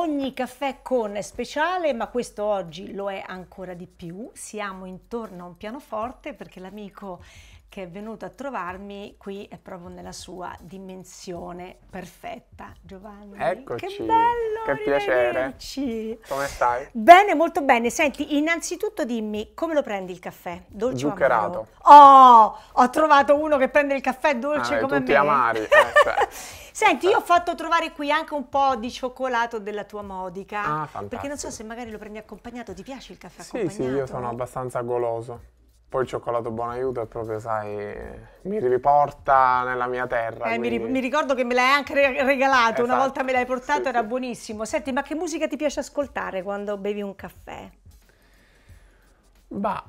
Ogni caffè con è speciale, ma questo oggi lo è ancora di più. Siamo intorno a un pianoforte perché l'amico che è venuto a trovarmi qui è proprio nella sua dimensione perfetta. Giovanni, Eccoci. che bello! Che piacere! Come stai? Bene, molto bene. Senti, innanzitutto dimmi come lo prendi il caffè? Dolce Zuccherato. o amaro? Oh, ho trovato uno che prende il caffè dolce ah, come tutti me. Tutti amari. Eh, cioè. Senti, io ho eh. fatto trovare qui anche un po' di cioccolato della tua modica. Ah, fantastico. Perché non so se magari lo prendi accompagnato, ti piace il caffè sì, accompagnato? Sì, sì, io sono abbastanza goloso. Poi il cioccolato buon aiuto è proprio, sai, mi riporta nella mia terra. Eh, quindi... mi, ricordo che me l'hai anche regalato, esatto. una volta me l'hai portato, sì, era sì. buonissimo. Senti, ma che musica ti piace ascoltare quando bevi un caffè? Bah,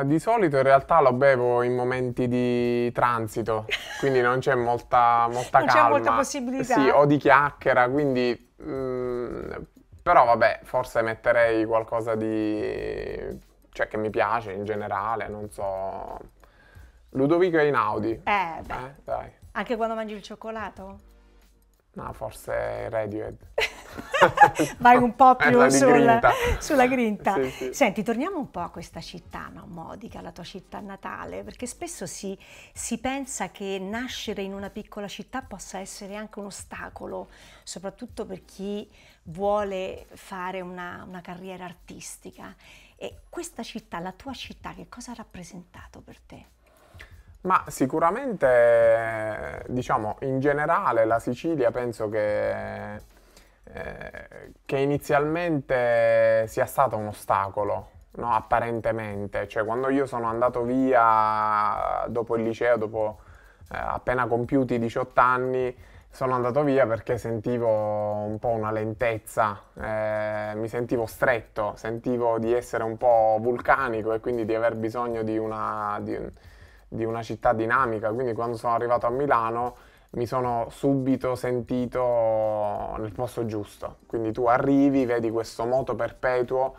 eh, di solito in realtà lo bevo in momenti di transito, quindi non c'è molta, molta non calma. c'è molta possibilità. Sì, o di chiacchiera, quindi... Mh, mm, però vabbè, forse metterei qualcosa di cioè che mi piace in generale, non so. Ludovico Einaudi. Eh, beh. Eh, dai. Anche quando mangi il cioccolato? No, forse Radiohead. Vai un po' eh, più sul, grinta. sulla grinta. Sì, sì. Senti, torniamo un po' a questa città, no? Modica, la tua città natale, perché spesso si, si, pensa che nascere in una piccola città possa essere anche un ostacolo, soprattutto per chi vuole fare una, una carriera artistica. E questa città, la tua città, che cosa ha rappresentato per te? Ma sicuramente, diciamo, in generale la Sicilia penso che, eh, che inizialmente sia stata un ostacolo, no? apparentemente. Cioè, quando io sono andato via dopo il liceo, dopo eh, appena compiuti 18 anni, sono andato via perché sentivo un po' una lentezza, eh, mi sentivo stretto, sentivo di essere un po' vulcanico e quindi di aver bisogno di una, di, di una città dinamica. Quindi quando sono arrivato a Milano mi sono subito sentito nel posto giusto. Quindi tu arrivi, vedi questo moto perpetuo,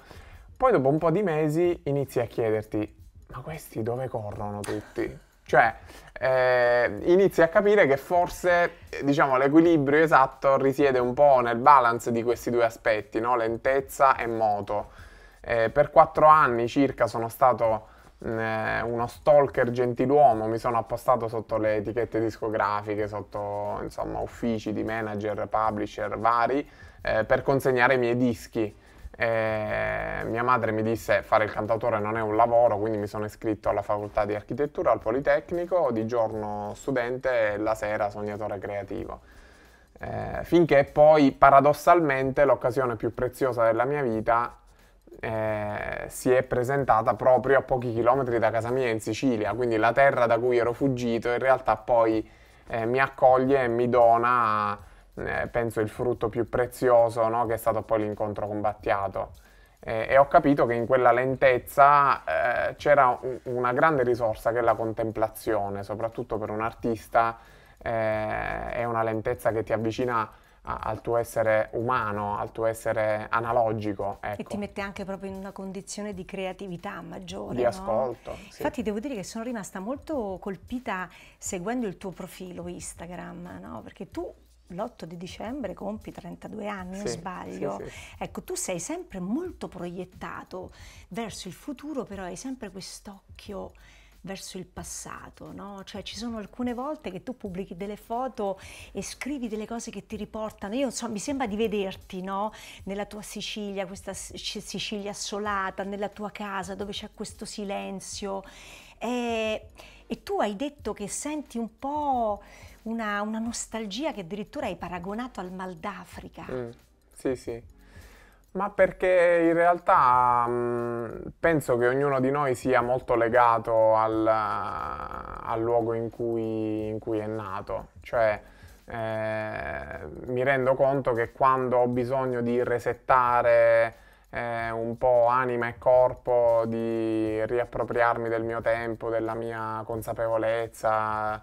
poi dopo un po' di mesi inizi a chiederti ma questi dove corrono tutti? Cioè, eh, inizi a capire che forse eh, diciamo, l'equilibrio esatto risiede un po' nel balance di questi due aspetti, no? lentezza e moto. Eh, per quattro anni circa sono stato mm, eh, uno stalker gentiluomo, mi sono appostato sotto le etichette discografiche, sotto insomma, uffici di manager, publisher vari, eh, per consegnare i miei dischi. E mia madre mi disse fare il cantautore non è un lavoro, quindi mi sono iscritto alla facoltà di architettura al Politecnico, di giorno studente e la sera sognatore creativo. Eh, finché poi paradossalmente l'occasione più preziosa della mia vita eh, si è presentata proprio a pochi chilometri da casa mia in Sicilia, quindi la terra da cui ero fuggito in realtà poi eh, mi accoglie e mi dona eh, penso il frutto più prezioso no? che è stato poi l'incontro con Battiato. Eh, e ho capito che in quella lentezza eh, c'era un, una grande risorsa che è la contemplazione, soprattutto per un artista eh, è una lentezza che ti avvicina al tuo essere umano, al tuo essere analogico. Ecco. E ti ecco. mette anche proprio in una condizione di creatività maggiore. Di no? ascolto. Sì. Infatti devo dire che sono rimasta molto colpita seguendo il tuo profilo Instagram, no? perché tu l'8 di dicembre compi 32 anni, sì, non sbaglio. Sì, sì. Ecco, tu sei sempre molto proiettato verso il futuro, però hai sempre quest'occhio verso il passato, no? Cioè ci sono alcune volte che tu pubblichi delle foto e scrivi delle cose che ti riportano, io so, mi sembra di vederti, no? Nella tua Sicilia, questa Sicilia assolata, nella tua casa dove c'è questo silenzio e, e tu hai detto che senti un po' una, una, nostalgia che addirittura hai paragonato al mal d'Africa. Mm, sì, sì. Ma perché in realtà mh, mm, penso che ognuno di noi sia molto legato al, al luogo in cui, in cui, è nato. Cioè, eh, mi rendo conto che quando ho bisogno di resettare eh, un po' anima e corpo, di riappropriarmi del mio tempo, della mia consapevolezza,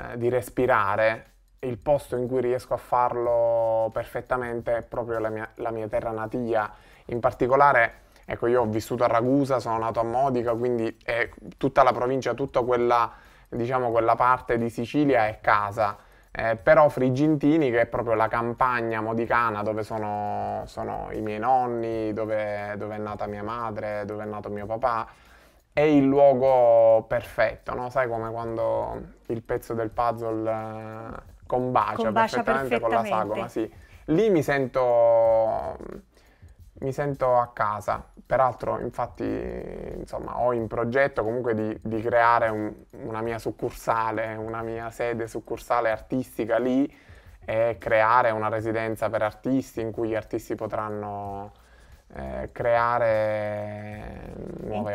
eh, di respirare, il posto in cui riesco a farlo perfettamente è proprio la mia, la mia terra natia. In particolare, ecco, io ho vissuto a Ragusa, sono nato a Modica, quindi è tutta la provincia, tutta quella, diciamo, quella parte di Sicilia è casa. Eh, però Frigintini, che è proprio la campagna modicana dove sono, sono i miei nonni, dove, dove, è nata mia madre, dove è nato mio papà, è il luogo perfetto, no? Sai come quando il pezzo del puzzle eh, combacia, combacia perfettamente, perfettamente, con la sagoma, sì. Lì mi sento, mi sento a casa. Peraltro, infatti, insomma, ho in progetto comunque di, di creare un, una mia succursale, una mia sede succursale artistica lì e creare una residenza per artisti in cui gli artisti potranno eh, creare nuove incontrarsi, opere,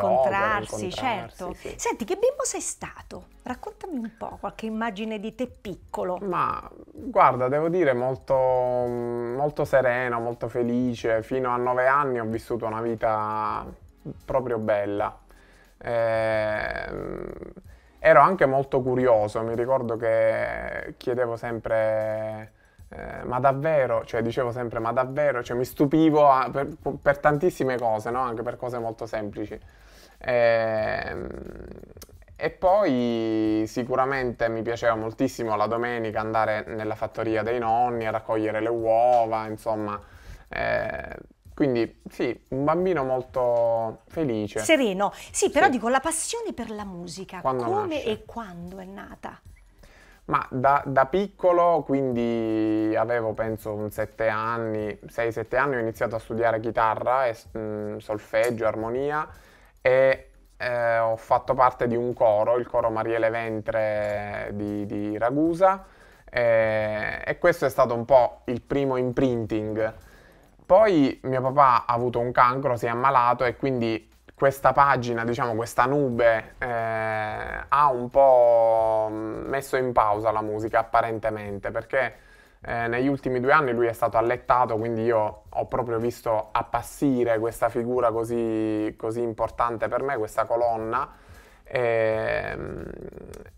incontrarsi certo. Sì. Senti, che bimbo sei stato? Raccontami un po' qualche immagine di te piccolo. Ma guarda, devo dire molto, molto sereno, molto felice. Fino a nove anni ho vissuto una vita proprio bella. Eh, ero anche molto curioso, mi ricordo che chiedevo sempre eh, ma davvero, cioè dicevo sempre ma davvero, cioè mi stupivo a, per, per, tantissime cose, no? anche per cose molto semplici. E, ehm, e, poi sicuramente mi piaceva moltissimo la domenica andare nella fattoria dei nonni a raccogliere le uova, insomma. Eh, quindi sì, un bambino molto felice. Sereno. Sì, però sì. dico la passione per la musica, quando come nasce? e quando è nata? Ma da, da, piccolo, quindi avevo penso un 7 anni, 6-7 anni, ho iniziato a studiare chitarra, e, mh, mm, solfeggio, armonia e eh, ho fatto parte di un coro, il coro Mariele Ventre di, di Ragusa e, e questo è stato un po' il primo imprinting. Poi mio papà ha avuto un cancro, si è ammalato e quindi questa pagina, diciamo questa nube, eh, ha un po' mm, messo in pausa la musica apparentemente perché eh, negli ultimi due anni lui è stato allettato, quindi io ho proprio visto appassire questa figura così, così importante per me, questa colonna. E, ehm,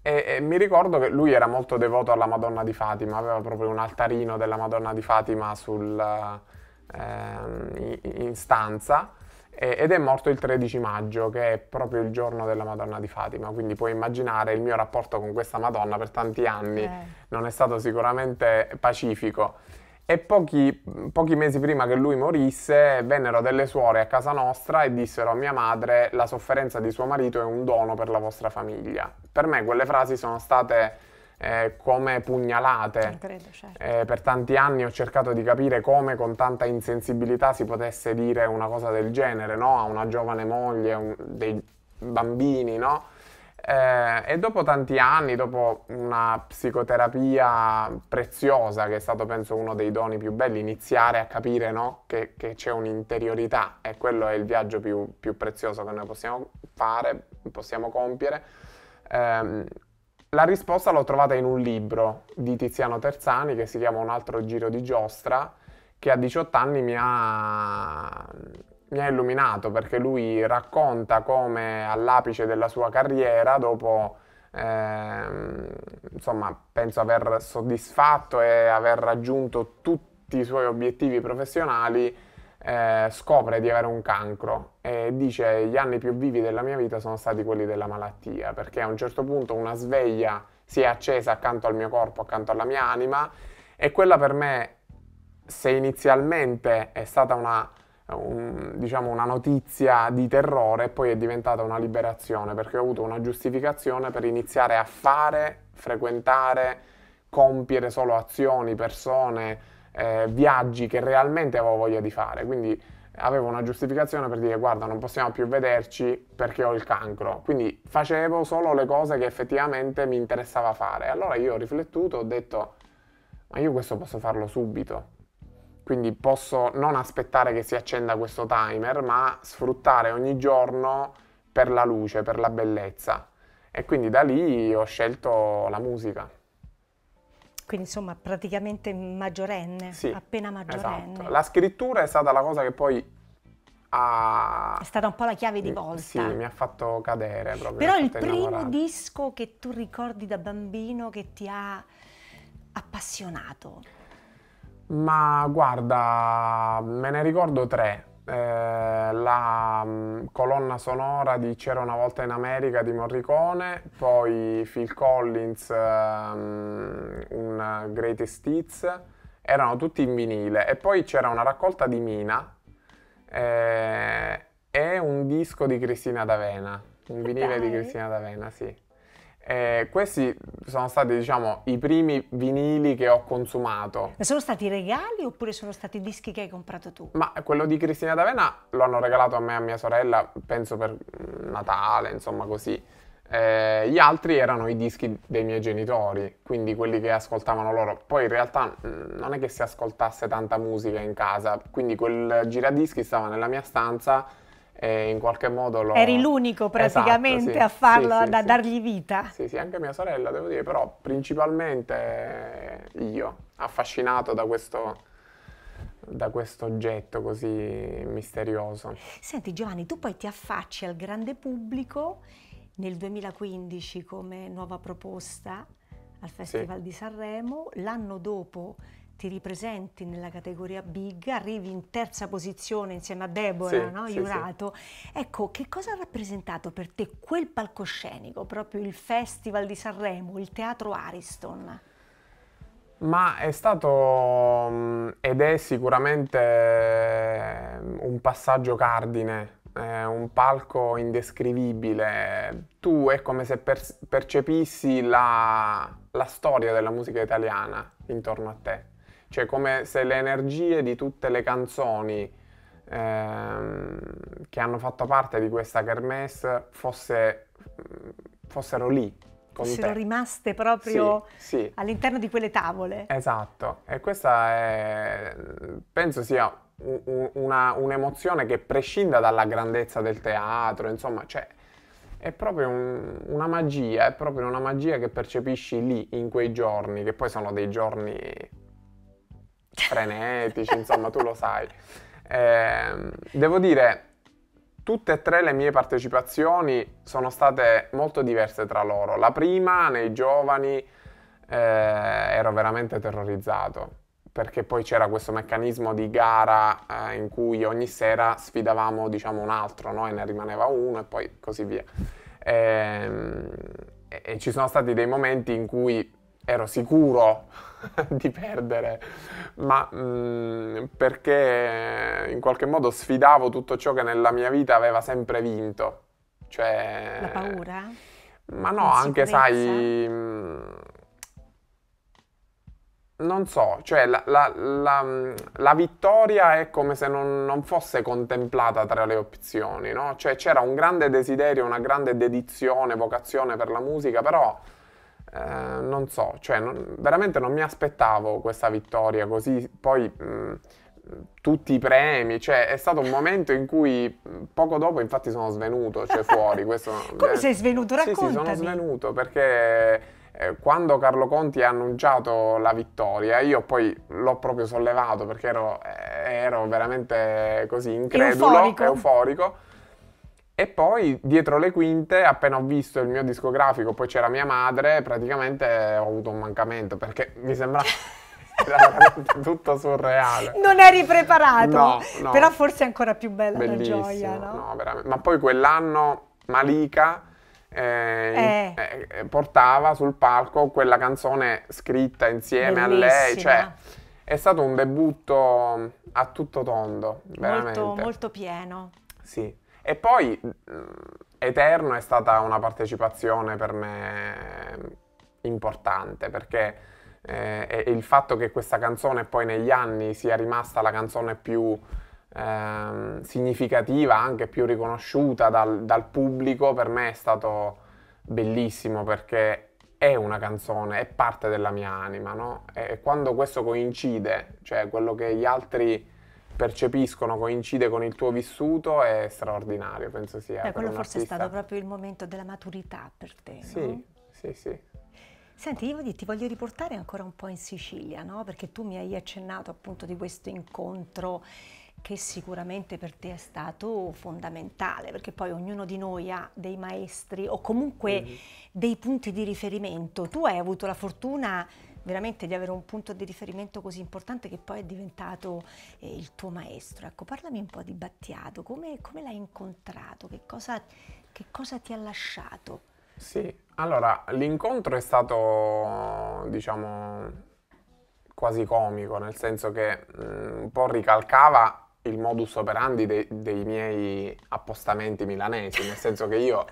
e, e, mi ricordo che lui era molto devoto alla Madonna di Fatima, aveva proprio un altarino della Madonna di Fatima sul, eh, in, in stanza ed è morto il 13 maggio, che è proprio il giorno della Madonna di Fatima, quindi puoi immaginare il mio rapporto con questa Madonna per tanti anni eh. non è stato sicuramente pacifico. E pochi, pochi, mesi prima che lui morisse vennero delle suore a casa nostra e dissero a mia madre la sofferenza di suo marito è un dono per la vostra famiglia. Per me quelle frasi sono state eh, come pugnalate. Credo, certo. eh, per tanti anni ho cercato di capire come con tanta insensibilità si potesse dire una cosa del genere, no? A una giovane moglie, un, dei bambini, no? eh, e dopo tanti anni, dopo una psicoterapia preziosa, che è stato penso uno dei doni più belli, iniziare a capire no? che, che, c'è un'interiorità e quello è il viaggio più, più prezioso che noi possiamo fare, possiamo compiere. Eh, la risposta l'ho trovata in un libro di Tiziano Terzani che si chiama Un altro giro di giostra, che a 18 anni mi ha, mi ha illuminato perché lui racconta come all'apice della sua carriera, dopo eh, insomma, penso aver soddisfatto e aver raggiunto tutti i suoi obiettivi professionali, eh, scopre di avere un cancro e dice gli anni più vivi della mia vita sono stati quelli della malattia, perché a un certo punto una sveglia si è accesa accanto al mio corpo, accanto alla mia anima e quella per me, se inizialmente è stata una, un, diciamo, una notizia di terrore, poi è diventata una liberazione, perché ho avuto una giustificazione per iniziare a fare, frequentare, compiere solo azioni, persone, eh, viaggi che realmente avevo voglia di fare, quindi avevo una giustificazione per dire guarda non possiamo più vederci perché ho il cancro, quindi facevo solo le cose che effettivamente mi interessava fare. Allora io ho riflettuto, ho detto ma io questo posso farlo subito, quindi posso non aspettare che si accenda questo timer, ma sfruttare ogni giorno per la luce, per la bellezza. E quindi da lì ho scelto la musica. Quindi insomma praticamente maggiorenne, sì, appena maggiorenne. Esatto. La scrittura è stata la cosa che poi ha... È stata un po' la chiave di eh, volta. Sì, mi ha fatto cadere proprio. Però il primo disco che tu ricordi da bambino che ti ha appassionato? Ma guarda, me ne ricordo tre eh, la mm, colonna sonora di C'era una volta in America di Morricone, poi Phil Collins, um, un Greatest Hits, erano tutti in vinile e poi c'era una raccolta di Mina eh, e un disco di Cristina D'Avena, un vinile Dai. di Cristina D'Avena, sì. Eh, questi sono stati, diciamo, i primi vinili che ho consumato. Ma sono stati regali oppure sono stati dischi che hai comprato tu? Ma quello di Cristina D'Avena lo hanno regalato a me e a mia sorella, penso per Natale, insomma così. Eh, gli altri erano i dischi dei miei genitori, quindi quelli che ascoltavano loro. Poi in realtà mm, non è che si ascoltasse tanta musica in casa, quindi quel giradischi stava nella mia stanza e in qualche modo lo... Eri l'unico esatto, praticamente esatto, sì. a farlo, sì, sì, a dargli vita. Sì, sì, anche mia sorella, devo dire, però principalmente io, affascinato da questo, da questo oggetto così misterioso. Senti Giovanni, tu poi ti affacci al grande pubblico nel 2015 come nuova proposta al Festival di Sanremo, l'anno dopo ti ripresenti nella categoria big, arrivi in terza posizione insieme a Deborah, sì, no? sì, Iurato. Sì. Ecco, che cosa ha rappresentato per te quel palcoscenico, proprio il Festival di Sanremo, il Teatro Ariston? Ma è stato mm, ed è sicuramente eh, un passaggio cardine, eh, un palco indescrivibile. Tu è come se percepissi la, la storia della musica italiana intorno a te. Cioè come se le energie di tutte le canzoni ehm, che hanno fatto parte di questa kermesse fosse, mm, fossero lì. Fossero rimaste proprio sì, sì. all'interno di quelle tavole. Esatto, e questa è, penso sia una, un'emozione che prescinda dalla grandezza del teatro, insomma, cioè, è proprio un, una magia, è proprio una magia che percepisci lì in quei giorni, che poi sono dei giorni frenetici, insomma, tu lo sai. Eh, devo dire, tutte e tre le mie partecipazioni sono state molto diverse tra loro. La prima, nei giovani, eh, ero veramente terrorizzato perché poi c'era questo meccanismo di gara eh, in cui ogni sera sfidavamo diciamo, un altro no? e ne rimaneva uno e poi così via. Ehm, e, e, ci sono stati dei momenti in cui ero sicuro di perdere, ma mh, mm, perché in qualche modo sfidavo tutto ciò che nella mia vita aveva sempre vinto. Cioè, La paura? Ma no, anche sai... Mh, mm, non so, cioè la, la, la, mm, la, vittoria è come se non, non, fosse contemplata tra le opzioni, no? Cioè c'era un grande desiderio, una grande dedizione, vocazione per la musica, però eh, non so, cioè non, veramente non mi aspettavo questa vittoria così, poi mh, tutti i premi, cioè è stato un momento in cui poco dopo infatti sono svenuto, cioè fuori. Questo, Come eh, sei svenuto? Raccontami. Sì, sì, sono svenuto perché eh, quando Carlo Conti ha annunciato la vittoria io poi l'ho proprio sollevato perché ero, eh, ero veramente così incredulo, euforico. euforico e poi dietro le quinte, appena ho visto il mio discografico, poi c'era mia madre, praticamente ho avuto un mancamento perché mi sembra era tutto surreale. Non eri preparato, no, no. però forse è ancora più bella Bellissimo, la gioia, no? no Ma poi quell'anno Malika eh, eh. Eh, portava sul palco quella canzone scritta insieme Bellissima. a lei, cioè è stato un debutto a tutto tondo, veramente. Molto, molto pieno. Sì. E poi mm, Eterno è stata una partecipazione per me importante perché eh, il fatto che questa canzone poi negli anni sia rimasta la canzone più eh, significativa, anche più riconosciuta dal, dal pubblico, per me è stato bellissimo perché è una canzone, è parte della mia anima, no? E quando questo coincide, cioè quello che gli altri percepiscono, coincide con il tuo vissuto è straordinario, penso sia. Beh, quello forse artista. è stato proprio il momento della maturità per te. Sì, no? sì, sì. Senti, io ti voglio riportare ancora un po' in Sicilia, no? perché tu mi hai accennato appunto di questo incontro che sicuramente per te è stato fondamentale, perché poi ognuno di noi ha dei maestri o comunque mm-hmm. dei punti di riferimento. Tu hai avuto la fortuna veramente di avere un punto di riferimento così importante che poi è diventato eh, il tuo maestro. Ecco, parlami un po' di Battiato, come, come l'hai incontrato, che cosa, che cosa ti ha lasciato? Sì, allora l'incontro è stato, diciamo, quasi comico, nel senso che mh, mm, un po' ricalcava il modus operandi de dei miei appostamenti milanesi, nel senso che io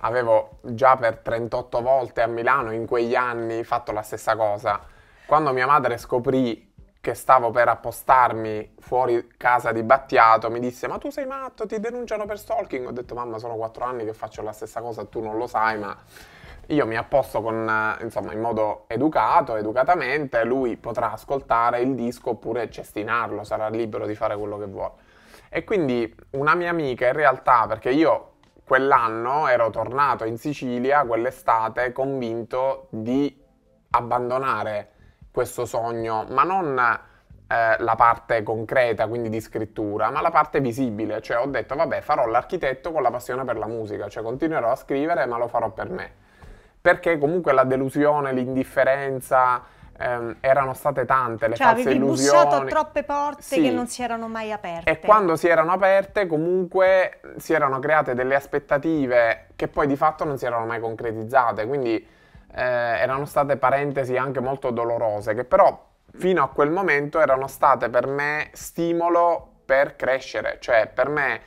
avevo già per 38 volte a Milano in quegli anni fatto la stessa cosa. Quando mia madre scoprì che stavo per appostarmi fuori casa di Battiato, mi disse: Ma tu sei matto, ti denunciano per stalking. Ho detto: Mamma, sono 4 anni che faccio la stessa cosa, tu non lo sai, ma io mi apposto con, insomma, in modo educato, educatamente. Lui potrà ascoltare il disco oppure cestinarlo, sarà libero di fare quello che vuole. E quindi una mia amica, in realtà, perché io quell'anno ero tornato in Sicilia quell'estate convinto di abbandonare questo sogno, ma non eh, la parte concreta, quindi di scrittura, ma la parte visibile, cioè ho detto vabbè farò l'architetto con la passione per la musica, cioè continuerò a scrivere ma lo farò per me, perché comunque la delusione, l'indifferenza, ehm, erano state tante le cioè, false illusioni. Cioè bussato a troppe porte sì. che non si erano mai aperte. E quando si erano aperte comunque si erano create delle aspettative che poi di fatto non si erano mai concretizzate, quindi eh, erano state parentesi anche molto dolorose, che però fino a quel momento erano state per me stimolo per crescere, cioè per me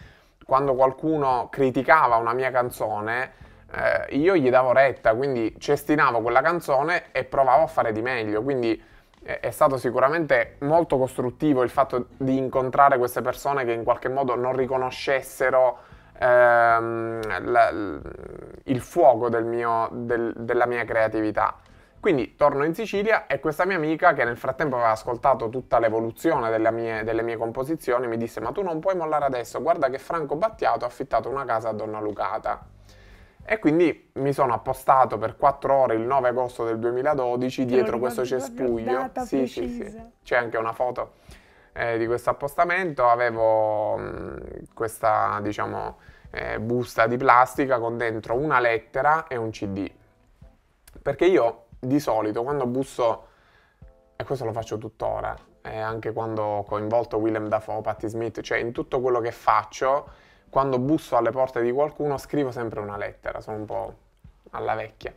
quando qualcuno criticava una mia canzone eh, io gli davo retta, quindi cestinavo quella canzone e provavo a fare di meglio. Quindi eh, è stato sicuramente molto costruttivo il fatto di incontrare queste persone che in qualche modo non riconoscessero ehm, la, il fuoco del mio, del, della mia creatività. Quindi torno in Sicilia e questa mia amica, che nel frattempo aveva ascoltato tutta l'evoluzione delle mie, delle mie, composizioni, mi disse: Ma tu non puoi mollare adesso, guarda che Franco Battiato ha affittato una casa a Donna Lucata. E quindi mi sono appostato per 4 ore il 9 agosto del 2012 dietro questo cespuglio. Sì, sì, sì. C'è anche una foto eh, di questo appostamento. Avevo mh, mm, questa, diciamo, eh, busta di plastica con dentro una lettera e un CD. Perché io di solito quando busso, e questo lo faccio tuttora, eh, anche quando ho coinvolto Willem Dafoe, Patti Smith, cioè in tutto quello che faccio quando busso alle porte di qualcuno scrivo sempre una lettera, sono un po' alla vecchia.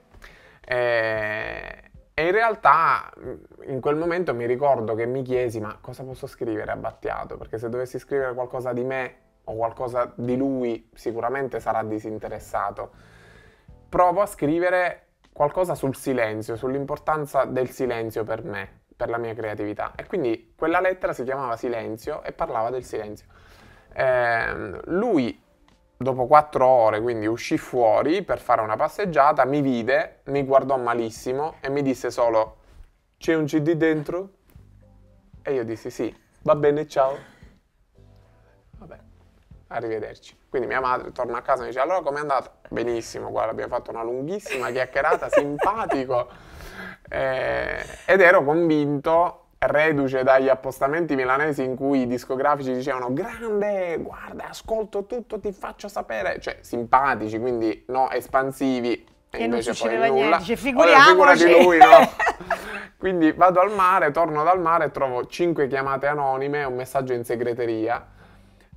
E, e in realtà mm, in quel momento mi ricordo che mi chiesi ma cosa posso scrivere a Battiato? Perché se dovessi scrivere qualcosa di me o qualcosa di lui sicuramente sarà disinteressato. Provo a scrivere qualcosa sul silenzio, sull'importanza del silenzio per me, per la mia creatività. E quindi quella lettera si chiamava Silenzio e parlava del silenzio. Eh, lui dopo quattro ore, quindi uscì fuori per fare una passeggiata, mi vide, mi guardò malissimo e mi disse solo c'è un CD dentro? E io dissi sì, va bene, ciao. Vabbè, arrivederci. Quindi mia madre torna a casa e mi dice allora com'è andata? Benissimo, guarda, abbiamo fatto una lunghissima chiacchierata, simpatico. Eh, ed ero convinto reduce dagli appostamenti milanesi in cui i discografici dicevano grande, guarda, ascolto tutto, ti faccio sapere, cioè simpatici, quindi no, espansivi. E, e non succedeva niente, figuriamoci. Allora, lui, no? quindi vado al mare, torno dal mare, trovo 5 chiamate anonime, un messaggio in segreteria.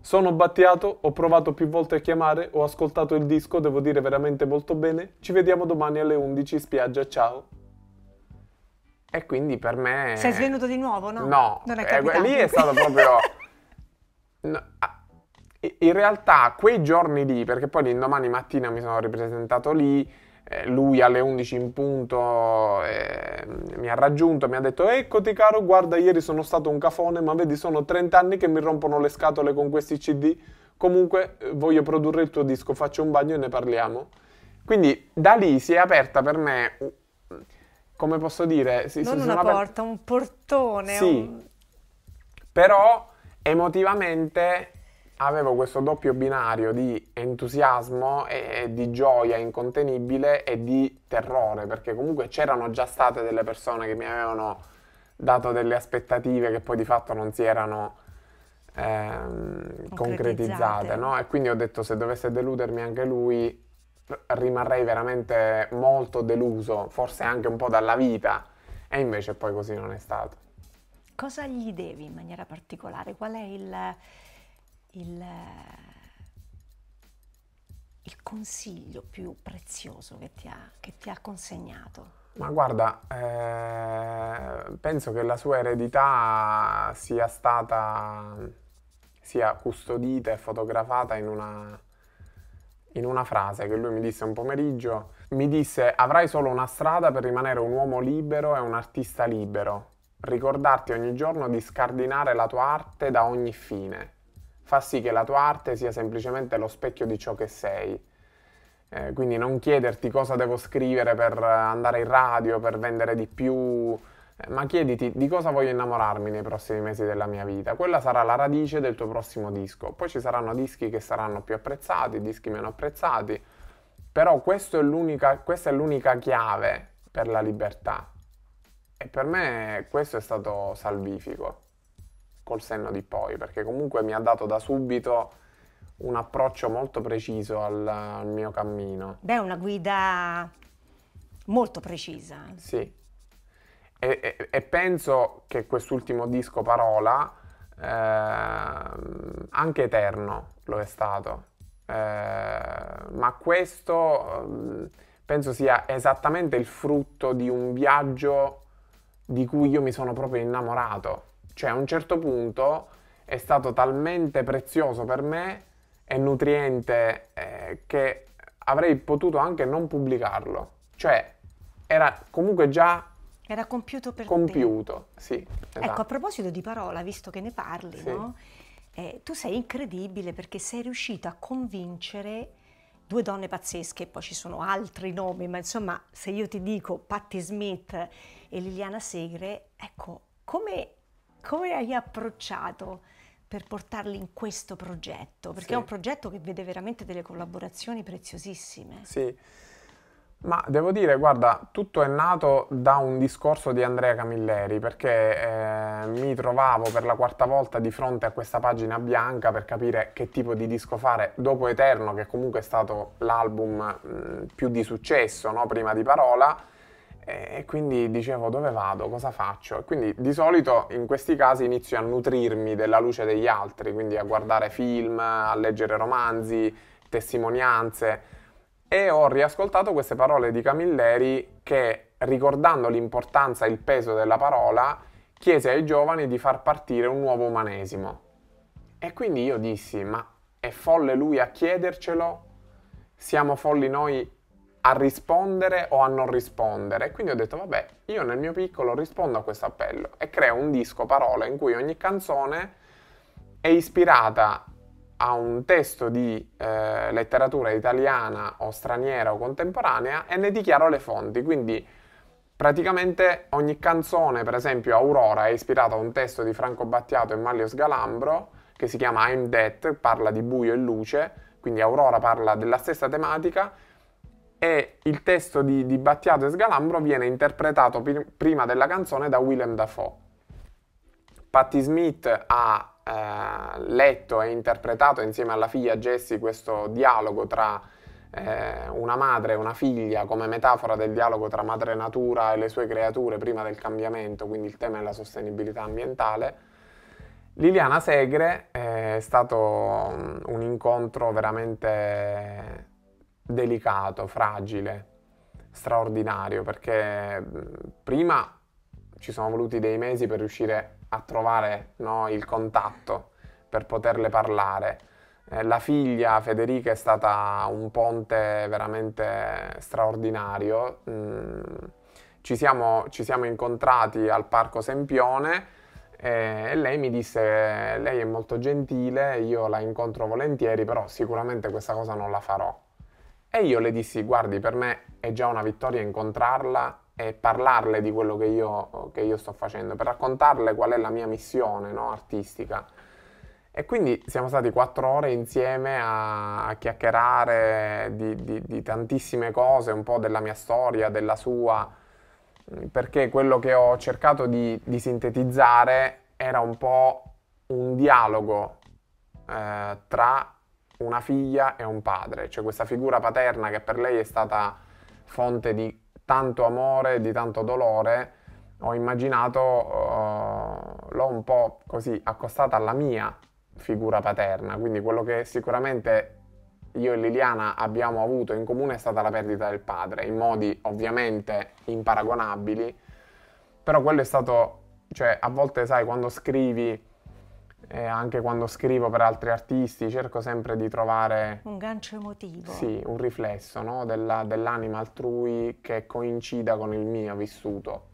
Sono battiato, ho provato più volte a chiamare, ho ascoltato il disco, devo dire veramente molto bene. Ci vediamo domani alle 11, spiaggia, ciao. E quindi per me... Sei svenuto di nuovo, no? No, non è eh, capitato. Eh, lì è stato proprio... no, in realtà quei giorni lì, perché poi l'indomani mattina mi sono ripresentato lì, eh, lui alle 11 in punto eh, mi ha raggiunto, mi ha detto eccoti caro, guarda ieri sono stato un cafone, ma vedi sono 30 anni che mi rompono le scatole con questi CD, comunque eh, voglio produrre il tuo disco, faccio un bagno e ne parliamo. Quindi da lì si è aperta per me come posso dire... Si, non si una porta, aper... un portone. Sì, un... però emotivamente avevo questo doppio binario di entusiasmo e, e, di gioia incontenibile e di terrore, perché comunque c'erano già state delle persone che mi avevano dato delle aspettative che poi di fatto non si erano ehm, concretizzate, concretizzate no? E quindi ho detto se dovesse deludermi anche lui rimarrei veramente molto deluso, forse anche un po' dalla vita, e invece poi così non è stato. Cosa gli devi in maniera particolare? Qual è il, il, il consiglio più prezioso che ti ha, che ti ha consegnato? Ma guarda, eh, penso che la sua eredità sia stata sia custodita e fotografata in una, in una frase che lui mi disse un pomeriggio, mi disse avrai solo una strada per rimanere un uomo libero e un artista libero, ricordarti ogni giorno di scardinare la tua arte da ogni fine, fa sì che la tua arte sia semplicemente lo specchio di ciò che sei. Eh, quindi non chiederti cosa devo scrivere per andare in radio, per vendere di più, eh, ma chiediti di cosa voglio innamorarmi nei prossimi mesi della mia vita. Quella sarà la radice del tuo prossimo disco. Poi ci saranno dischi che saranno più apprezzati, dischi meno apprezzati, però è questa è l'unica chiave per la libertà. E per me questo è stato salvifico, col senno di poi, perché comunque mi ha dato da subito un approccio molto preciso al, al mio cammino. Beh, una guida molto precisa. Sì, e, e, penso che quest'ultimo disco, Parola, eh, anche Eterno lo è stato. Eh, ma questo eh, penso sia esattamente il frutto di un viaggio di cui io mi sono proprio innamorato. Cioè a un certo punto è stato talmente prezioso per me e nutriente eh, che avrei potuto anche non pubblicarlo. Cioè era comunque già era compiuto per compiuto, te. sì. Ecco, esatto. Ecco, a proposito di parola, visto che ne parli, sì. no? eh, tu sei incredibile perché sei riuscita a convincere due donne pazzesche, poi ci sono altri nomi, ma insomma, se io ti dico Patti Smith e Liliana Segre, ecco, come, come hai approcciato per portarli in questo progetto? Perché sì. è un progetto che vede veramente delle collaborazioni preziosissime. Sì. Ma devo dire, guarda, tutto è nato da un discorso di Andrea Camilleri perché eh, mi trovavo per la quarta volta di fronte a questa pagina bianca per capire che tipo di disco fare dopo Eterno, che comunque è stato l'album mh, mm, più di successo, no? prima di Parola, e, e quindi dicevo dove vado, cosa faccio. E quindi di solito in questi casi inizio a nutrirmi della luce degli altri, quindi a guardare film, a leggere romanzi, testimonianze e ho riascoltato queste parole di Camilleri che, ricordando l'importanza e il peso della parola, chiese ai giovani di far partire un nuovo umanesimo. E quindi io dissi, ma è folle lui a chiedercelo? Siamo folli noi a rispondere o a non rispondere? quindi ho detto, vabbè, io nel mio piccolo rispondo a questo appello e creo un disco parole in cui ogni canzone è ispirata a un testo di eh, letteratura italiana o straniera o contemporanea e ne dichiaro le fonti. Quindi praticamente ogni canzone, per esempio Aurora, è ispirata a un testo di Franco Battiato e Mario Sgalambro che si chiama I'm Dead, parla di buio e luce, quindi Aurora parla della stessa tematica e il testo di, di Battiato e Sgalambro viene interpretato prima della canzone da Willem Dafoe. Patti Smith ha eh, letto e interpretato insieme alla figlia Jessie questo dialogo tra eh, una madre e una figlia come metafora del dialogo tra madre natura e le sue creature prima del cambiamento, quindi il tema della sostenibilità ambientale. Liliana Segre eh, è stato mm, un incontro veramente delicato, fragile, straordinario, perché mm, prima ci sono voluti dei mesi per riuscire a trovare no, il contatto per poterle parlare. Eh, la figlia Federica è stata un ponte veramente straordinario. Mm, ci, siamo, ci siamo incontrati al Parco Sempione eh, e lei mi disse lei è molto gentile, io la incontro volentieri, però sicuramente questa cosa non la farò. E io le dissi guardi, per me è già una vittoria incontrarla e parlarle di quello che io, che io sto facendo, per raccontarle qual è la mia missione no, artistica. E quindi siamo stati quattro ore insieme a, a chiacchierare di, di, di, tantissime cose, un po' della mia storia, della sua, perché quello che ho cercato di, di sintetizzare era un po' un dialogo eh, tra una figlia e un padre, cioè questa figura paterna che per lei è stata fonte di tanto amore, di tanto dolore, ho immaginato, uh, l'ho un po' così accostata alla mia figura paterna, quindi quello che sicuramente io e Liliana abbiamo avuto in comune è stata la perdita del padre, in modi ovviamente imparagonabili, però quello è stato, cioè a volte sai quando scrivi e anche quando scrivo per altri artisti cerco sempre di trovare un gancio emotivo. Sì, un riflesso no? Della, dell'anima altrui che coincida con il mio vissuto.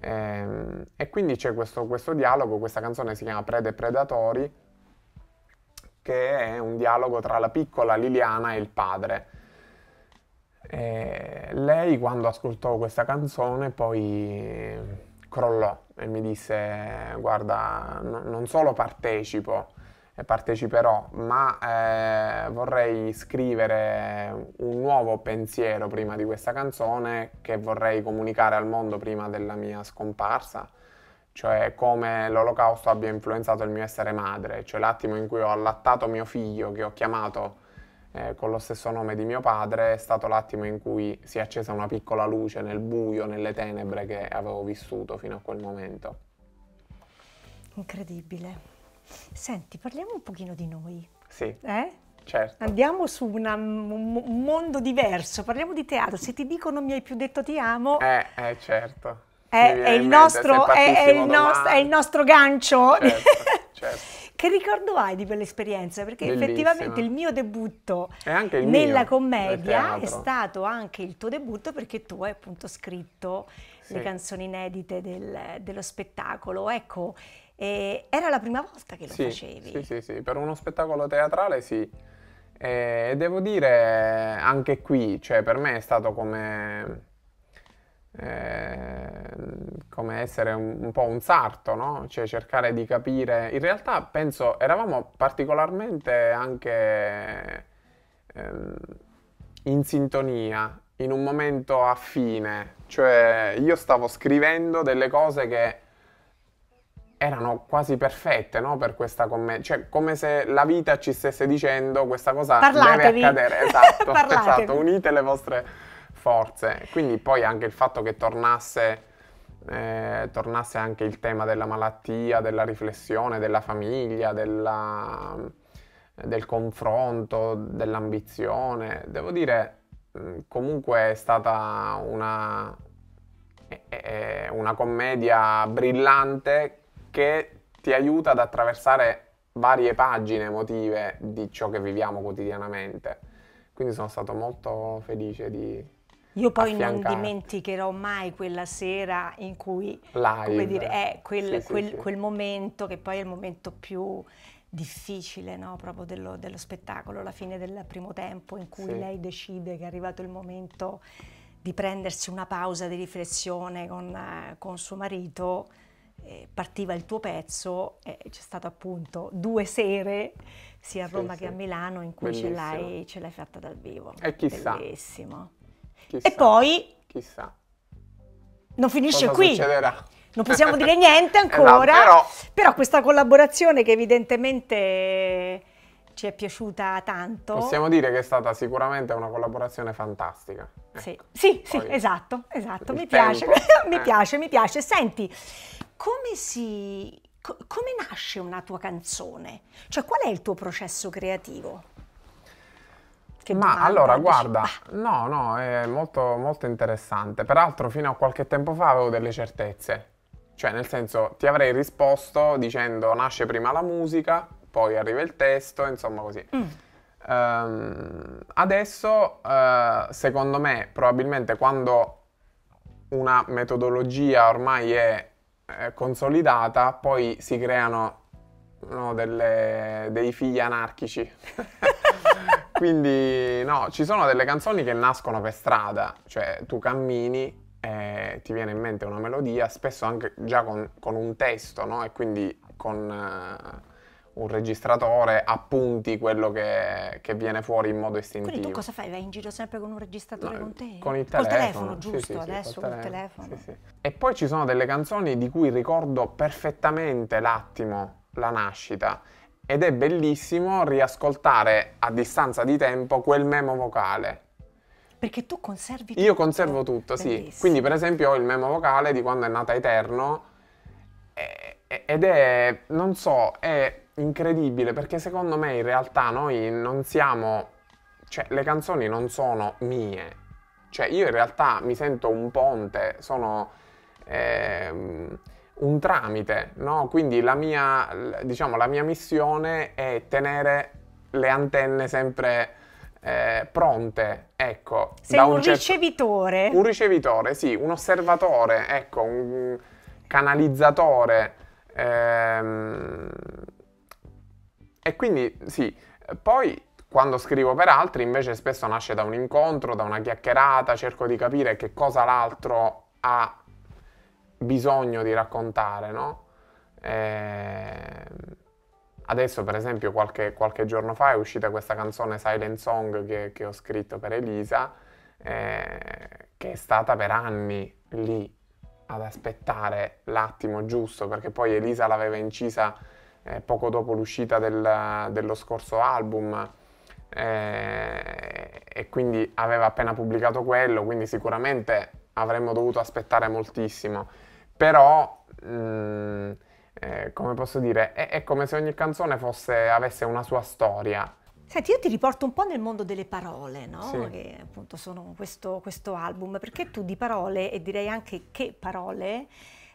E, ehm, e quindi c'è questo, questo, dialogo, questa canzone si chiama Prede e Predatori, che è un dialogo tra la piccola Liliana e il padre. E lei quando ascoltò questa canzone poi crollò e mi disse guarda no, non solo partecipo e eh, parteciperò ma eh, vorrei scrivere un nuovo pensiero prima di questa canzone che vorrei comunicare al mondo prima della mia scomparsa cioè come l'olocausto abbia influenzato il mio essere madre, cioè l'attimo in cui ho allattato mio figlio, che ho chiamato eh, con lo stesso nome di mio padre è stato l'attimo in cui si è accesa una piccola luce nel buio, nelle tenebre che avevo vissuto fino a quel momento. Incredibile. Senti, parliamo un pochino di noi. Sì. Eh? Certo. Andiamo su una, un mondo diverso, parliamo di teatro. Se ti dico non mi hai più detto ti amo... Eh, eh certo. È, è, il, nostro, è, è il, nostro, il nostro gancio. Certo, certo. Che ricordo hai di quell'esperienza? Perché Bellissima. effettivamente il mio debutto il nella mio, commedia è stato anche il tuo debutto perché tu hai appunto scritto sì. le canzoni inedite del, dello spettacolo. Ecco, eh, era la prima volta che lo sì, facevi. Sì, sì, sì, per uno spettacolo teatrale sì. Eh, e devo dire anche qui, cioè per me è stato come eh, come essere un, un, po' un sarto, no? Cioè cercare di capire. In realtà penso eravamo particolarmente anche eh, in sintonia in un momento affine, cioè io stavo scrivendo delle cose che erano quasi perfette no? per questa commedia, cioè come se la vita ci stesse dicendo questa cosa Parlatevi. deve accadere, esatto, esatto. unite le vostre forze. Quindi poi anche il fatto che tornasse, eh, tornasse anche il tema della malattia, della riflessione, della famiglia, della, del confronto, dell'ambizione. Devo dire, mm, comunque è stata una, è una commedia brillante che ti aiuta ad attraversare varie pagine emotive di ciò che viviamo quotidianamente. Quindi sono stato molto felice di, io poi non dimenticherò mai quella sera in cui, Live. Dire, è eh, quel, sì, quel, sì, quel momento che poi è il momento più difficile no? proprio dello, dello, spettacolo, la fine del primo tempo in cui lei decide che è arrivato il momento di prendersi una pausa di riflessione con, con suo marito, partiva il tuo pezzo e c'è stato appunto due sere sia a Roma che a Milano in cui Bellissimo. ce l'hai, fatta dal vivo. E chissà. Bellissimo. Chissà. E poi... Chissà. Non finisce Cosa qui. Succederà? Non possiamo dire niente ancora, eh, no, però... però questa collaborazione che evidentemente ci è piaciuta tanto. Possiamo dire che è stata sicuramente una collaborazione fantastica. Sì, ecco. sì, sì, esatto, esatto, mi piace, mi eh. piace, mi piace. Senti, come si... Co come nasce una tua canzone? Cioè, qual è il tuo processo creativo? Che Ma domanda, allora, guarda, no, no, è molto, molto interessante. Peraltro fino a qualche tempo fa avevo delle certezze. Cioè, nel senso, ti avrei risposto dicendo nasce prima la musica, poi arriva il testo, insomma così. Mm. Um, adesso, uh, secondo me, probabilmente quando una metodologia ormai è eh, consolidata, poi si creano no, delle, dei figli anarchici. Quindi no, ci sono delle canzoni che nascono per strada, cioè tu cammini e eh, ti viene in mente una melodia, spesso anche già con, con un testo, no? E quindi con... Uh, un registratore appunti quello che, che, viene fuori in modo istintivo. Quindi tu cosa fai? Vai in giro sempre con un registratore no, con te? Con il telefono. Col telefono, giusto, sì, sì, adesso col telefono. Col telefono. Sì, e poi ci sono delle canzoni di cui ricordo perfettamente l'attimo, la nascita ed è bellissimo riascoltare a distanza di tempo quel memo vocale. Perché tu conservi tutto. Io conservo tutto, bellissimo. sì. Quindi per esempio ho il memo vocale di quando è nata Eterno ed è, non so, è incredibile perché secondo me in realtà noi non siamo, cioè le canzoni non sono mie. Cioè io in realtà mi sento un ponte, sono... Eh, un tramite, no? Quindi la mia, diciamo, la mia missione è tenere le antenne sempre eh, pronte, ecco. Sei da un, un certo ricevitore. Un ricevitore, sì, un osservatore, ecco, un canalizzatore. Ehm... E quindi sì, poi quando scrivo per altri invece spesso nasce da un incontro, da una chiacchierata, cerco di capire che cosa l'altro ha bisogno di raccontare, no? E ehm, adesso, per esempio, qualche, qualche, giorno fa è uscita questa canzone Silent Song che, che ho scritto per Elisa, eh, che è stata per anni lì ad aspettare l'attimo giusto, perché poi Elisa l'aveva incisa eh, poco dopo l'uscita del, dello scorso album. Eh, e quindi aveva appena pubblicato quello, quindi sicuramente avremmo dovuto aspettare moltissimo però mh, eh, eh, come posso dire, è, è, come se ogni canzone fosse, avesse una sua storia. Senti, io ti riporto un po' nel mondo delle parole, no? Sì. Che appunto sono questo, questo album, perché tu di parole, e direi anche che parole,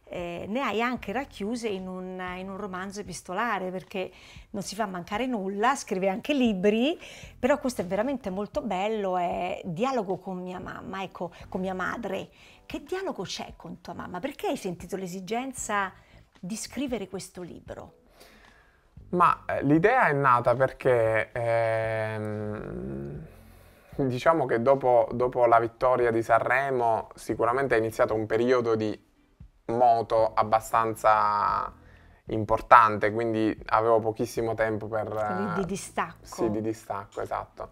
eh, ne hai anche racchiuse in un, in un, romanzo epistolare perché non si fa mancare nulla, scrive anche libri, però questo è veramente molto bello, è Dialogo con mia mamma, ecco, con mia madre, che dialogo c'è con tua mamma? Perché hai sentito l'esigenza di scrivere questo libro? Ma eh, l'idea è nata perché ehm, diciamo che dopo, dopo, la vittoria di Sanremo sicuramente è iniziato un periodo di moto abbastanza importante, quindi avevo pochissimo tempo per... Di eh, distacco. Sì, di distacco, esatto.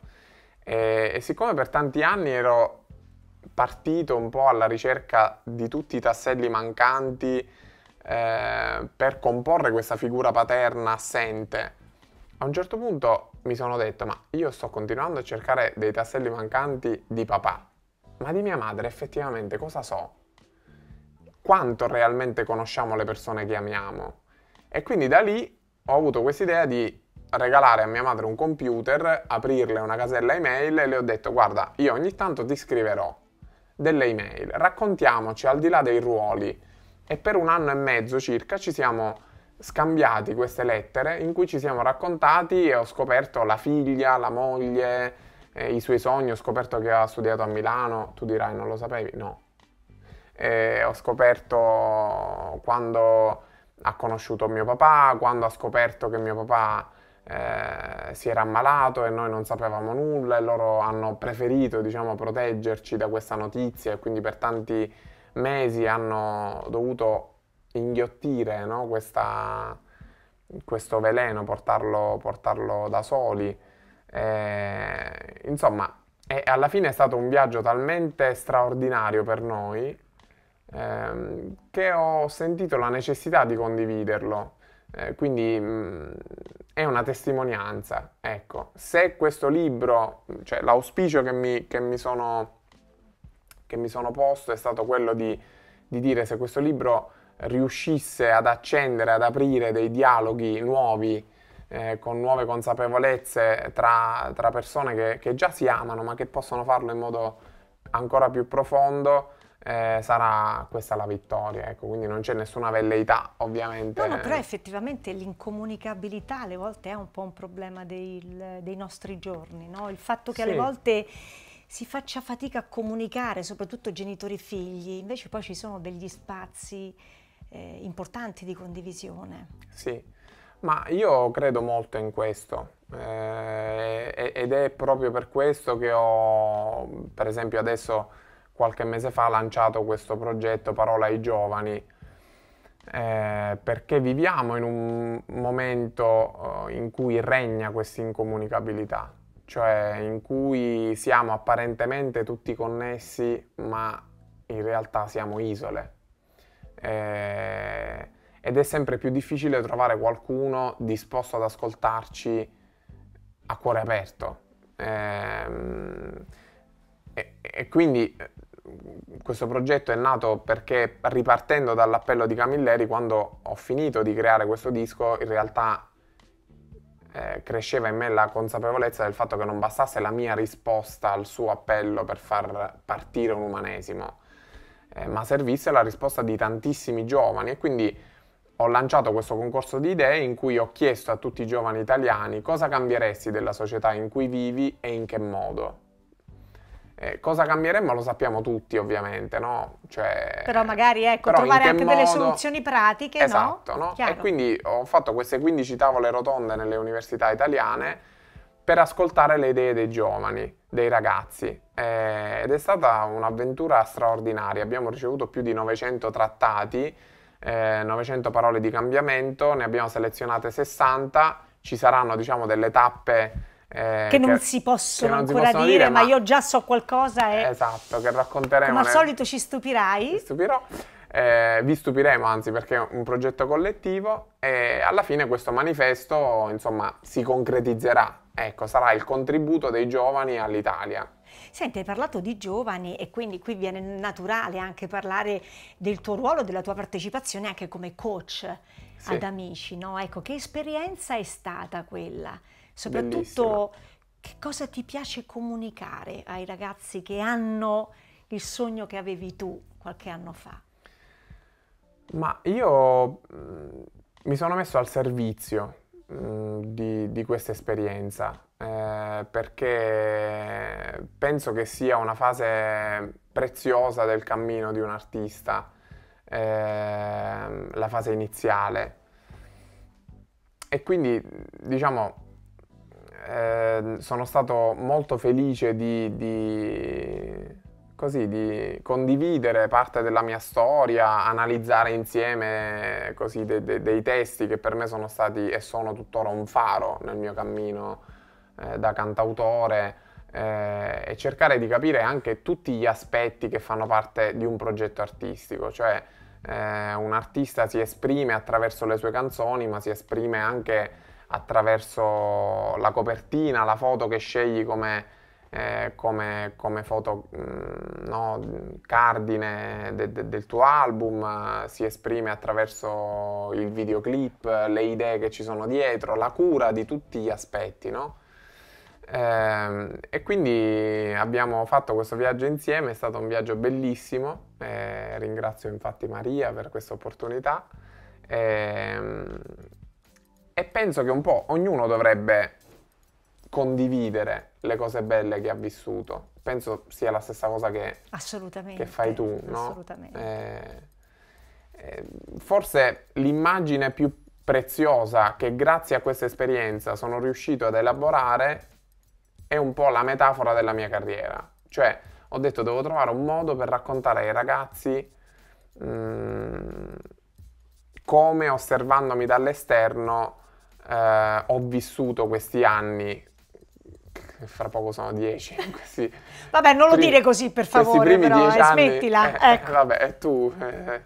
E, e siccome per tanti anni ero partito un po' alla ricerca di tutti i tasselli mancanti eh, per comporre questa figura paterna assente. A un certo punto mi sono detto, ma io sto continuando a cercare dei tasselli mancanti di papà, ma di mia madre effettivamente cosa so? Quanto realmente conosciamo le persone che amiamo? E quindi da lì ho avuto questa idea di regalare a mia madre un computer, aprirle una casella email e le ho detto guarda, io ogni tanto ti scriverò delle email. Raccontiamoci al di là dei ruoli e per un anno e mezzo circa ci siamo scambiati queste lettere in cui ci siamo raccontati e ho scoperto la figlia, la moglie, eh, i suoi sogni, ho scoperto che ha studiato a Milano, tu dirai non lo sapevi? No. E ho scoperto quando ha conosciuto mio papà, quando ha scoperto che mio papà eh, si era ammalato e noi non sapevamo nulla e loro hanno preferito diciamo, proteggerci da questa notizia e quindi per tanti mesi hanno dovuto inghiottire no, questa, questo veleno, portarlo, portarlo da soli. E, eh, insomma, e alla fine è stato un viaggio talmente straordinario per noi ehm, che ho sentito la necessità di condividerlo. Eh, quindi mh, mm, è una testimonianza, ecco. Se questo libro, cioè l'auspicio che mi, che mi, sono, che mi sono posto è stato quello di, di dire se questo libro riuscisse ad accendere, ad aprire dei dialoghi nuovi, eh, con nuove consapevolezze tra, tra persone che, che, già si amano ma che possono farlo in modo ancora più profondo, eh, sarà questa la vittoria, ecco, quindi non c'è nessuna velleità ovviamente. No, no, però effettivamente l'incomunicabilità alle volte è un po' un problema dei, dei nostri giorni, no? il fatto che sì. alle volte si faccia fatica a comunicare, soprattutto genitori e figli, invece poi ci sono degli spazi eh, importanti di condivisione. Sì, ma io credo molto in questo eh, ed è proprio per questo che ho, per esempio adesso qualche mese fa lanciato questo progetto Parola ai giovani, eh, perché viviamo in un momento eh, in cui regna questa incomunicabilità, cioè in cui siamo apparentemente tutti connessi, ma in realtà siamo isole. Eh, ed è sempre più difficile trovare qualcuno disposto ad ascoltarci a cuore aperto. Ehm, e, e, quindi questo progetto è nato perché ripartendo dall'appello di Camilleri, quando ho finito di creare questo disco, in realtà eh, cresceva in me la consapevolezza del fatto che non bastasse la mia risposta al suo appello per far partire un umanesimo, eh, ma servisse la risposta di tantissimi giovani e quindi ho lanciato questo concorso di idee in cui ho chiesto a tutti i giovani italiani cosa cambieresti della società in cui vivi e in che modo. Eh, cosa cambieremmo lo sappiamo tutti ovviamente, no? Cioè, però magari ecco, però trovare anche modo... delle soluzioni pratiche, esatto, no? no? E quindi ho fatto queste 15 tavole rotonde nelle università italiane per ascoltare le idee dei giovani, dei ragazzi. Eh, ed è stata un'avventura straordinaria, abbiamo ricevuto più di 900 trattati, eh, 900 parole di cambiamento, ne abbiamo selezionate 60, ci saranno diciamo delle tappe eh, che non che, si possono non ancora si possono dire, dire ma, ma, io già so qualcosa e... Esatto, che racconteremo. Come al solito ci stupirai. Ci stupirò. Eh, vi stupiremo anzi perché è un progetto collettivo e alla fine questo manifesto insomma si concretizzerà, ecco sarà il contributo dei giovani all'Italia. Senti, hai parlato di giovani e quindi qui viene naturale anche parlare del tuo ruolo, della tua partecipazione anche come coach sì. ad amici, no? Ecco, che esperienza è stata quella? Soprattutto Bellissimo. che cosa ti piace comunicare ai ragazzi che hanno il sogno che avevi tu qualche anno fa? Ma io mm, mi sono messo al servizio mh, mm, di, di questa esperienza eh, perché penso che sia una fase preziosa del cammino di un artista, eh, la fase iniziale. E quindi, diciamo, Ehm, sono stato molto felice di, di, così, di, condividere parte della mia storia, analizzare insieme così, de, de, dei testi che per me sono stati e sono tuttora un faro nel mio cammino eh, da cantautore eh, e cercare di capire anche tutti gli aspetti che fanno parte di un progetto artistico, cioè eh, un artista si esprime attraverso le sue canzoni ma si esprime anche attraverso la copertina, la foto che scegli come, eh, come, come foto mh, mm, no, cardine de, de, del tuo album, eh, si esprime attraverso il videoclip, le idee che ci sono dietro, la cura di tutti gli aspetti, no? Eh, e quindi abbiamo fatto questo viaggio insieme, è stato un viaggio bellissimo, eh, ringrazio infatti Maria per questa opportunità eh, e penso che un po' ognuno dovrebbe condividere le cose belle che ha vissuto. Penso sia la stessa cosa che, che fai tu, no? Assolutamente. Eh, eh, forse l'immagine più preziosa che grazie a questa esperienza sono riuscito ad elaborare è un po' la metafora della mia carriera. Cioè, ho detto devo trovare un modo per raccontare ai ragazzi mh, mm, come osservandomi dall'esterno eh, ho vissuto questi anni fra poco sono 10. vabbè, non lo dire così per favore, però eh, anni, smettila. Eh, eh ecco. Vabbè, eh, tu. Eh,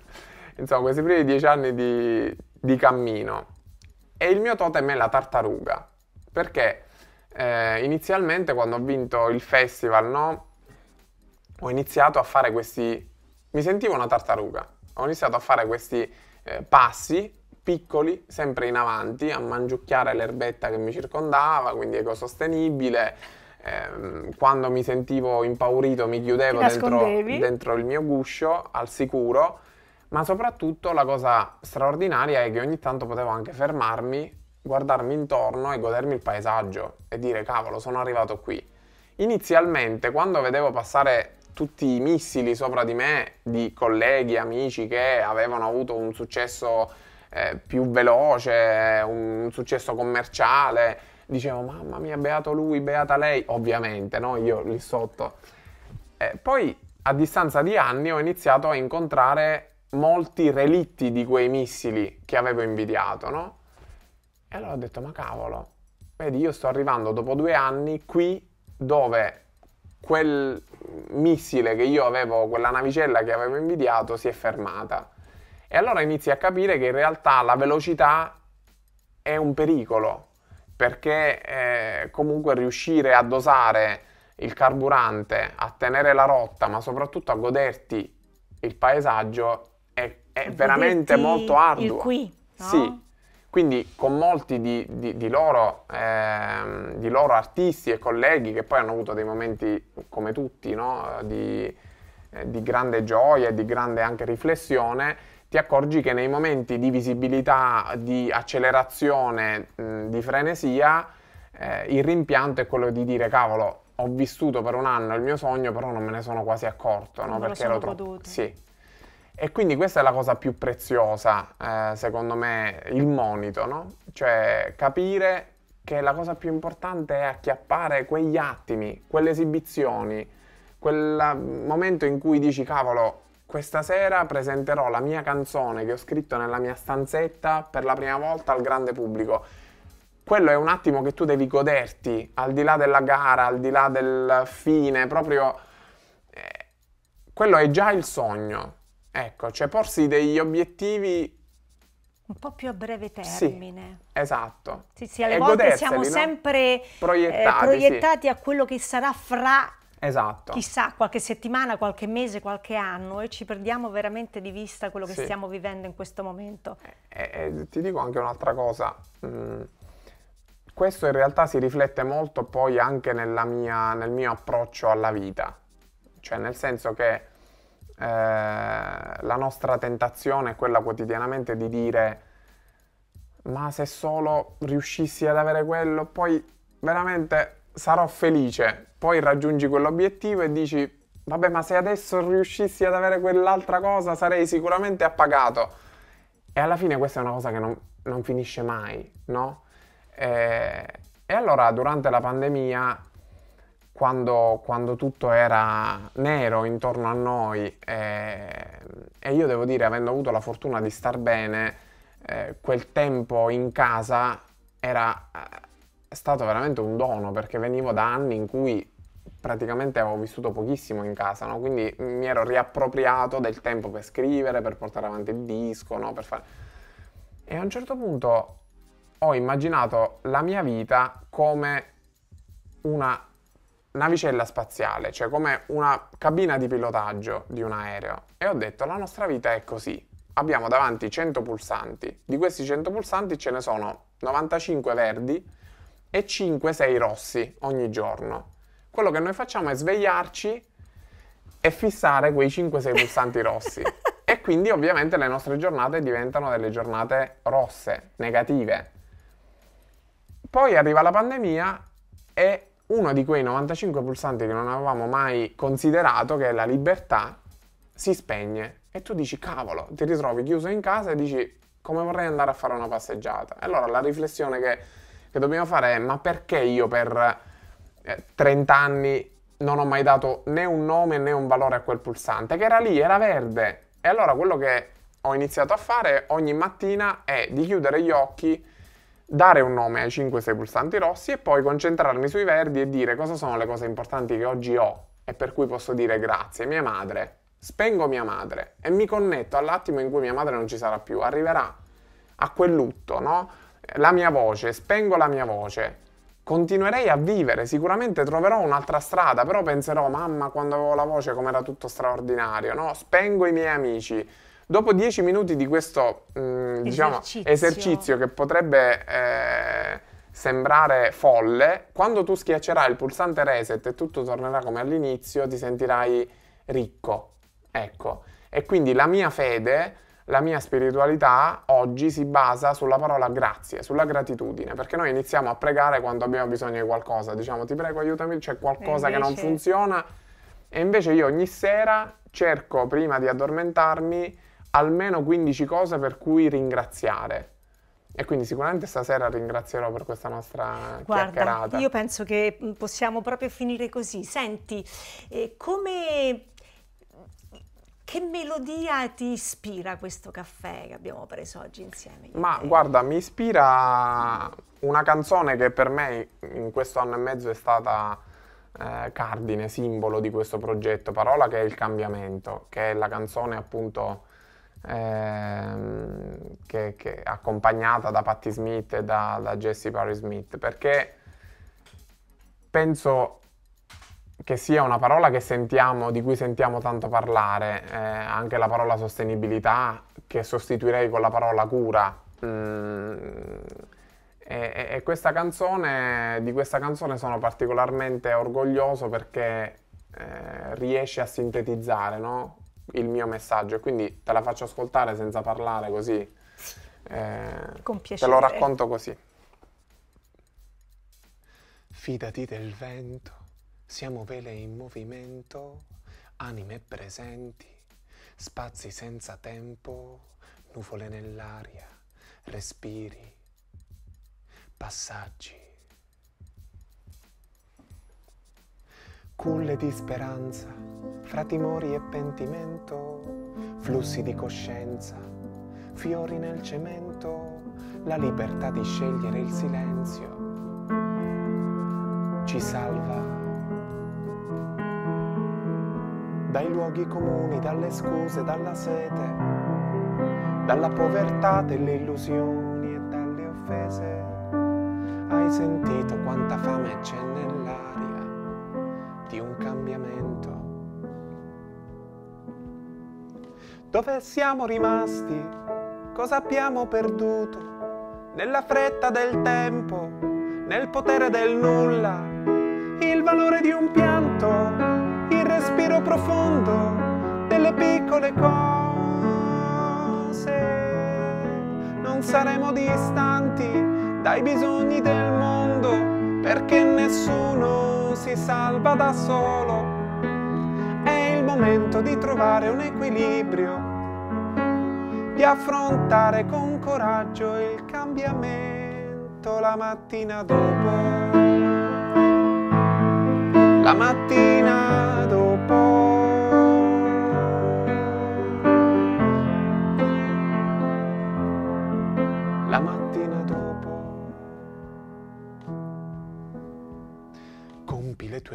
insomma, questi primi dieci anni di, di, cammino. E il mio totem è la tartaruga. Perché eh, inizialmente quando ho vinto il festival, no? Ho iniziato a fare questi... Mi sentivo una tartaruga. Ho iniziato a fare questi passi piccoli, sempre in avanti, a mangiucchiare l'erbetta che mi circondava, quindi ecosostenibile. Ehm, quando mi sentivo impaurito mi chiudevo dentro, dentro il mio guscio al sicuro, ma soprattutto la cosa straordinaria è che ogni tanto potevo anche fermarmi, guardarmi intorno e godermi il paesaggio e dire cavolo sono arrivato qui. Inizialmente quando vedevo passare tutti i missili sopra di me di colleghi, amici che avevano avuto un successo eh, più veloce, un successo commerciale. Dicevo, mamma mia, beato lui, beata lei, ovviamente, no? Io lì sotto. Eh, poi, a distanza di anni, ho iniziato a incontrare molti relitti di quei missili che avevo invidiato, no? E allora ho detto, ma cavolo, vedi, io sto arrivando dopo due anni qui dove quel missile che io avevo, quella navicella che avevo invidiato si è fermata. E allora inizi a capire che in realtà la velocità è un pericolo, perché eh, comunque riuscire a dosare il carburante, a tenere la rotta, ma soprattutto a goderti il paesaggio è, è veramente molto arduo. Qui, no? Sì. Quindi con molti di, di, di, loro, eh, di, loro, artisti e colleghi che poi hanno avuto dei momenti come tutti no? di, eh, grande gioia e di grande anche riflessione, ti accorgi che nei momenti di visibilità, di accelerazione, mh, di frenesia, eh, il rimpianto è quello di dire cavolo, ho vissuto per un anno il mio sogno, però non me ne sono quasi accorto, no? perché ero troppo... Sì. E quindi questa è la cosa più preziosa, eh, secondo me, il monito, no? Cioè capire che la cosa più importante è acchiappare quegli attimi, quelle esibizioni, quel momento in cui dici cavolo, questa sera presenterò la mia canzone che ho scritto nella mia stanzetta per la prima volta al grande pubblico. Quello è un attimo che tu devi goderti, al di là della gara, al di là del fine, proprio... Eh, quello è già il sogno. Ecco, cioè porsi degli obiettivi un po' più a breve termine. Sì, esatto. Sì, sì, alle e volte siamo sempre proiettati, eh, proiettati sì. a quello che sarà fra Esatto. Chissà, qualche settimana, qualche mese, qualche anno e ci perdiamo veramente di vista quello che sì. stiamo vivendo in questo momento. E, eh, e eh, eh, ti dico anche un'altra cosa. Mm, questo in realtà si riflette molto poi anche mia, nel mio approccio alla vita. Cioè nel senso che eh, la nostra tentazione è quella quotidianamente di dire ma se solo riuscissi ad avere quello, poi veramente sarò felice, poi raggiungi quell'obiettivo e dici vabbè ma se adesso riuscissi ad avere quell'altra cosa sarei sicuramente appagato. E alla fine questa è una cosa che non, non finisce mai, no? E, eh, e, allora durante la pandemia, quando, quando, tutto era nero intorno a noi e, eh, e, io devo dire, avendo avuto la fortuna di star bene, eh, quel tempo in casa era è stato veramente un dono perché venivo da anni in cui praticamente avevo vissuto pochissimo in casa, no? quindi mi ero riappropriato del tempo per scrivere, per portare avanti il disco, no? per fare... E a un certo punto ho immaginato la mia vita come una navicella spaziale, cioè come una cabina di pilotaggio di un aereo. E ho detto la nostra vita è così. Abbiamo davanti 100 pulsanti, di questi 100 pulsanti ce ne sono 95 verdi e 5-6 rossi ogni giorno. Quello che noi facciamo è svegliarci e fissare quei 5-6 pulsanti rossi. E quindi ovviamente le nostre giornate diventano delle giornate rosse, negative. Poi arriva la pandemia e uno di quei 95 pulsanti che non avevamo mai considerato, che è la libertà, si spegne. E tu dici, cavolo, ti ritrovi chiuso in casa e dici, come vorrei andare a fare una passeggiata. E allora la riflessione che che dobbiamo fare è ma perché io per 30 eh, anni non ho mai dato né un nome né un valore a quel pulsante che era lì, era verde. E allora quello che ho iniziato a fare ogni mattina è di chiudere gli occhi, dare un nome ai 5-6 pulsanti rossi e poi concentrarmi sui verdi e dire cosa sono le cose importanti che oggi ho e per cui posso dire grazie. Mia madre, spengo mia madre e mi connetto all'attimo in cui mia madre non ci sarà più, arriverà a quel lutto, no? la mia voce, spengo la mia voce, continuerei a vivere, sicuramente troverò un'altra strada, però penserò, mamma, quando avevo la voce com'era tutto straordinario, no? Spengo i miei amici. Dopo dieci minuti di questo mh, mm, diciamo, esercizio. esercizio. che potrebbe eh, sembrare folle, quando tu schiaccerai il pulsante reset e tutto tornerà come all'inizio, ti sentirai ricco. Ecco. E quindi la mia fede la mia spiritualità oggi si basa sulla parola grazie, sulla gratitudine, perché noi iniziamo a pregare quando abbiamo bisogno di qualcosa, diciamo ti prego aiutami, c'è qualcosa invece... che non funziona e invece io ogni sera cerco prima di addormentarmi almeno 15 cose per cui ringraziare. E quindi sicuramente stasera ringrazierò per questa nostra Guarda, chiacchierata. Io penso che possiamo proprio finire così. Senti, eh, come che melodia ti ispira questo caffè che abbiamo preso oggi insieme? Ma guarda, mi ispira una canzone che per me in questo anno e mezzo è stata eh, cardine, simbolo di questo progetto, parola che è il cambiamento, che è la canzone appunto ehm, che, che accompagnata da Patti Smith e da, da Jesse Parry Smith, perché penso che sia una parola sentiamo, di cui sentiamo tanto parlare, eh, anche la parola sostenibilità, che sostituirei con la parola cura. Mm, e, e questa canzone, di questa canzone sono particolarmente orgoglioso perché eh, riesce a sintetizzare no? il mio messaggio quindi te la faccio ascoltare senza parlare così. Eh, Con piacere. Te lo racconto così. Fidati del vento siamo vele in movimento, anime presenti, spazi senza tempo, nuvole nell'aria, respiri, passaggi. Culle di speranza, fra timori e pentimento, flussi di coscienza, fiori nel cemento, la libertà di scegliere il silenzio. Ci salva dai luoghi comuni, dalle scuse, dalla sete, dalla povertà delle illusioni e dalle offese. Hai sentito quanta fame c'è nell'aria di un cambiamento. Dove siamo rimasti? Cosa abbiamo perduto? Nella fretta del tempo, nel potere del nulla, il valore di un pianto il respiro profondo delle piccole cose. Non saremo distanti dai bisogni del mondo perché nessuno si salva da solo. È il momento di trovare un equilibrio di affrontare con coraggio il cambiamento la mattina dopo. La mattina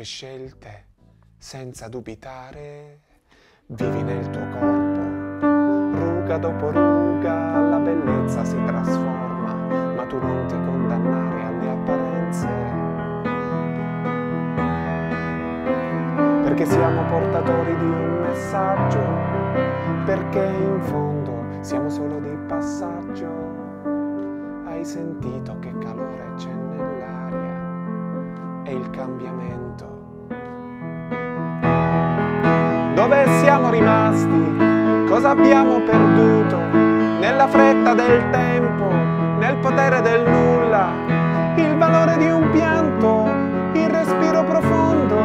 tue scelte senza dubitare, vivi nel tuo corpo. Ruga dopo ruga la bellezza si trasforma, ma tu non ti condannare alle apparenze. Perché siamo portatori di un messaggio, perché in fondo siamo solo di passaggio. Hai sentito che calore c'è nell'aria e il cambiamento dove siamo rimasti, cosa abbiamo perduto, nella fretta del tempo, nel potere del nulla, il valore di un pianto, il respiro profondo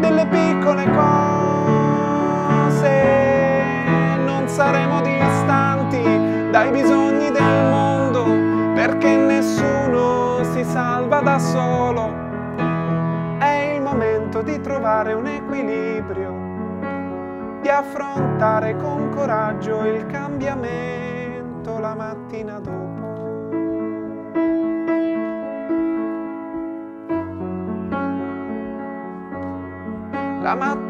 delle piccole cose. Non saremo distanti dai bisogni del mondo, perché nessuno si salva da solo. È il momento di trovare un equilibrio di affrontare con coraggio il cambiamento la mattina dopo. La mattina